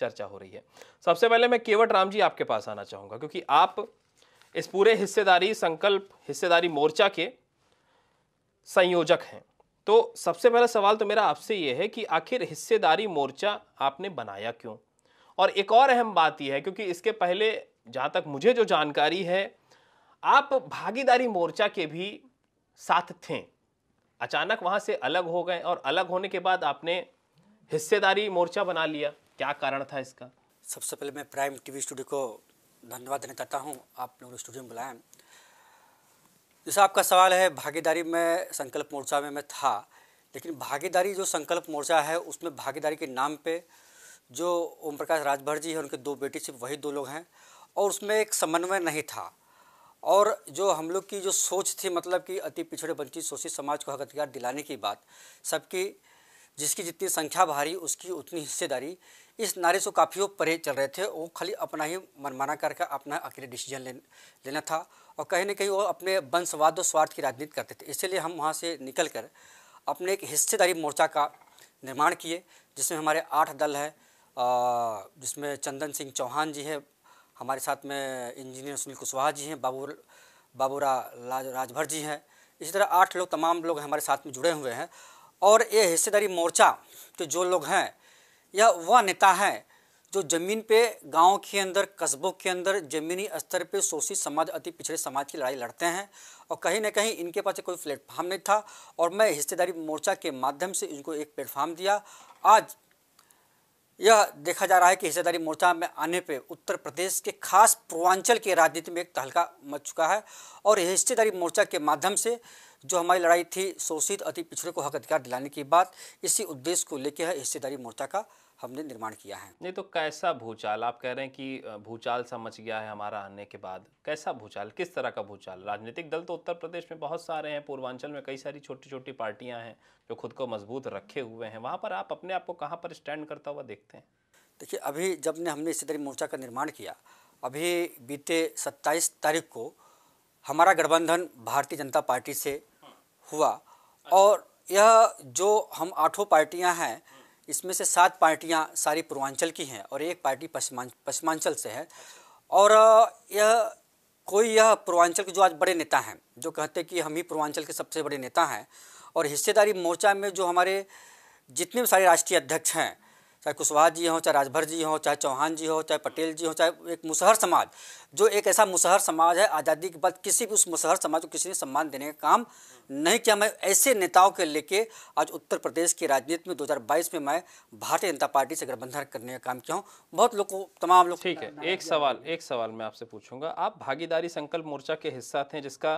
चर्चा हो रही है सबसे पहले मैं केवट राम जी आपके पास आना चाहूँगा क्योंकि आप इस पूरे हिस्सेदारी संकल्प हिस्सेदारी मोर्चा के संयोजक हैं तो सबसे पहला सवाल तो मेरा आपसे ये है कि आखिर हिस्सेदारी मोर्चा आपने बनाया क्यों और एक और अहम बात यह है क्योंकि इसके पहले जहाँ तक मुझे जो जानकारी है आप भागीदारी मोर्चा के भी साथ थे अचानक वहाँ से अलग हो गए और अलग होने के बाद आपने हिस्सेदारी मोर्चा बना लिया क्या कारण था इसका सबसे पहले मैं प्राइम टीवी स्टूडियो को धन्यवाद देना चाहता हूँ आप लोगों ने स्टूडियो में बुलाया जैसा आपका सवाल है भागीदारी में संकल्प मोर्चा में मैं था लेकिन भागीदारी जो संकल्प मोर्चा है उसमें भागीदारी के नाम पे जो ओम प्रकाश राजभर जी हैं उनके दो बेटे सिर्फ वही दो लोग हैं और उसमें एक समन्वय नहीं था और जो हम लोग की जो सोच थी मतलब कि अति पिछड़े वंचित शोषित समाज को हक अधिकार दिलाने की बात सबकी जिसकी जितनी संख्या भारी उसकी उतनी हिस्सेदारी इस नारे से काफ़ी परे चल रहे थे वो खाली अपना ही मनमाना करके अपना अकेले डिसीजन ले, लेना था और कहीं ना कहीं वो अपने वंशवाद और स्वार्थ की राजनीति करते थे इसीलिए हम वहाँ से निकल कर अपने एक हिस्सेदारी मोर्चा का निर्माण किए जिसमें हमारे आठ दल है जिसमें चंदन सिंह चौहान जी हैं हमारे साथ में इंजीनियर सुनील कुशवाहा जी हैं बाबू बाबूरा राजभर जी हैं इसी तरह आठ लोग तमाम लोग हमारे साथ में जुड़े हुए हैं और ये हिस्सेदारी मोर्चा तो जो लोग हैं या वह नेता है जो जमीन पे गांव के अंदर कस्बों के अंदर जमीनी स्तर पे शोषित समाज अति पिछड़े समाज की लड़ाई लड़ते हैं और कहीं ना कहीं इनके पास कोई प्लेटफार्म नहीं था और मैं हिस्सेदारी मोर्चा के माध्यम से इनको एक प्लेटफार्म दिया आज यह देखा जा रहा है कि हिस्सेदारी मोर्चा में आने पे उत्तर प्रदेश के खास पूर्वांचल के राजनीति में एक तहलका मच चुका है और हिस्सेदारी मोर्चा के माध्यम से जो हमारी लड़ाई थी शोषित अति पिछड़े को हक अधिकार दिलाने की बात इसी उद्देश्य को लेकर है हिस्सेदारी मोर्चा का हमने निर्माण किया है नहीं तो कैसा भूचाल आप कह रहे हैं कि भूचाल समझ गया है हमारा आने के बाद कैसा भूचाल किस तरह का भूचाल राजनीतिक दल तो उत्तर प्रदेश में बहुत सारे हैं पूर्वांचल में कई सारी छोटी छोटी पार्टियां हैं जो खुद को मजबूत रखे हुए हैं वहाँ पर आप अपने आप को कहाँ पर स्टैंड करता हुआ देखते हैं देखिए अभी जब ने हमने इसी तरह मोर्चा का निर्माण किया अभी बीते सत्ताईस तारीख को हमारा गठबंधन भारतीय जनता पार्टी से हुआ और यह जो हम आठों पार्टियां हैं इसमें से सात पार्टियां सारी पूर्वांचल की हैं और एक पार्टी पश्चिमांचल से है और यह कोई यह पूर्वांचल के जो आज बड़े नेता हैं जो कहते हैं कि हम ही पूर्वांचल के सबसे बड़े नेता हैं और हिस्सेदारी मोर्चा में जो हमारे जितने भी सारे राष्ट्रीय अध्यक्ष हैं चाहे कुशवाहा जी हों चाहे राजभर जी हों चाहे चौहान जी हों चाहे पटेल जी हों चाहे एक मुसहर समाज जो एक ऐसा मुसहर समाज है आज़ादी के बाद किसी भी उस मुसहर समाज को किसी ने सम्मान देने का काम नहीं किया मैं ऐसे नेताओं के लेके आज उत्तर प्रदेश की राजनीति में 2022 में मैं भारतीय जनता पार्टी से गठबंधन करने का काम किया हूँ बहुत लोग तमाम लोग ठीक है एक सवाल एक सवाल मैं आपसे पूछूंगा आप भागीदारी संकल्प मोर्चा के हिस्सा थे जिसका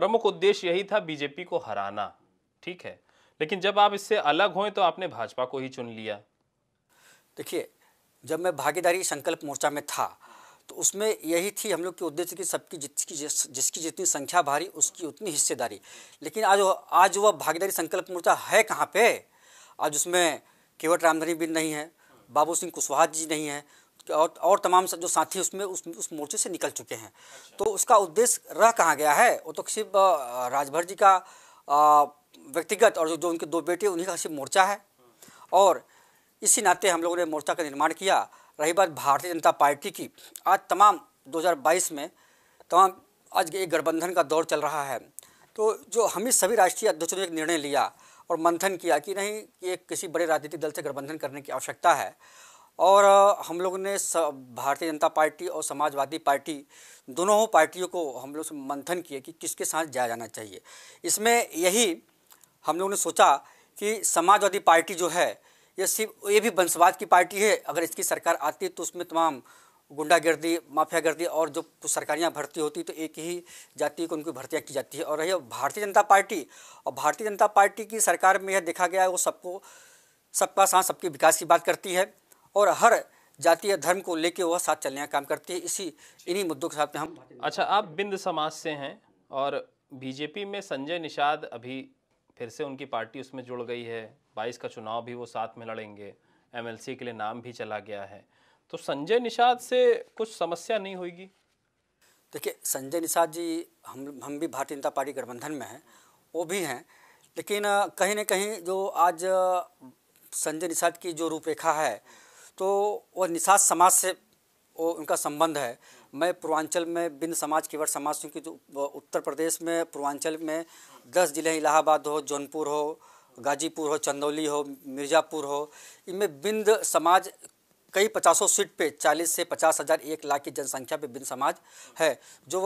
प्रमुख उद्देश्य यही था बीजेपी को हराना ठीक है लेकिन जब आप इससे अलग हों तो आपने भाजपा को ही चुन लिया देखिए जब मैं भागीदारी संकल्प मोर्चा में था तो उसमें यही थी हम लोग के उद्देश्य कि सबकी जिसकी जिस, जिसकी जितनी संख्या भारी उसकी उतनी हिस्सेदारी लेकिन आज आज वह भागीदारी संकल्प मोर्चा है कहाँ पे आज उसमें केवट रामधनी बिंद नहीं है बाबू सिंह कुशवाहा जी नहीं है और और तमाम जो साथी उसमें उस उस मोर्चे से निकल चुके हैं अच्छा। तो उसका उद्देश्य रह कहाँ गया है वो तो सिर्फ राजभर जी का व्यक्तिगत और जो, जो उनके दो बेटे उन्हीं का सिर्फ मोर्चा है और इसी नाते हम लोगों ने मोर्चा का निर्माण किया रही बात भारतीय जनता पार्टी की आज तमाम 2022 में तमाम आज एक गठबंधन का दौर चल रहा है तो जो हमें सभी राष्ट्रीय अध्यक्षों ने एक निर्णय लिया और मंथन किया कि नहीं ये किसी बड़े राजनीतिक दल से गठबंधन करने की आवश्यकता है और हम लोगों ने भारतीय जनता पार्टी और समाजवादी पार्टी दोनों पार्टियों को हम लोग मंथन किए कि किसके साथ जाया जाना चाहिए इसमें यही हम लोगों ने सोचा कि समाजवादी पार्टी जो है ये सिर्फ ये भी वंशवाद की पार्टी है अगर इसकी सरकार आती तो उसमें तमाम गुंडागर्दी माफियागर्दी और जो सरकारियाँ भर्ती होती तो एक ही जाति को उनकी भर्तियाँ की जाती है और रही भारतीय जनता पार्टी और भारतीय जनता पार्टी की सरकार में यह देखा गया है वो सबको सबका साथ सबके विकास की बात करती है और हर जाति या धर्म को लेकर वह साथ चलने का काम करती है इसी इन्हीं मुद्दों के साथ में हम अच्छा आप बिंद समाज से हैं और बीजेपी में संजय निषाद अभी फिर से उनकी पार्टी उसमें जुड़ गई है बाईस का चुनाव भी वो साथ में लड़ेंगे एम के लिए नाम भी चला गया है तो संजय निषाद से कुछ समस्या नहीं होगी देखिए संजय निषाद जी हम हम भी भारतीय जनता पार्टी गठबंधन में हैं वो भी हैं लेकिन कहीं ना कहीं जो आज संजय निषाद की जो रूपरेखा है तो वो निषाद समाज से वो उनका संबंध है मैं पूर्वांचल में बिंद समाज वर्ष समाज क्योंकि तो उत्तर प्रदेश में पूर्वांचल में दस ज़िले इलाहाबाद हो जौनपुर हो गाजीपुर हो चंदौली हो मिर्ज़ापुर हो इनमें बिंद समाज कई पचासों सीट पे चालीस से पचास हज़ार एक लाख की जनसंख्या पे बिंद समाज है जो वह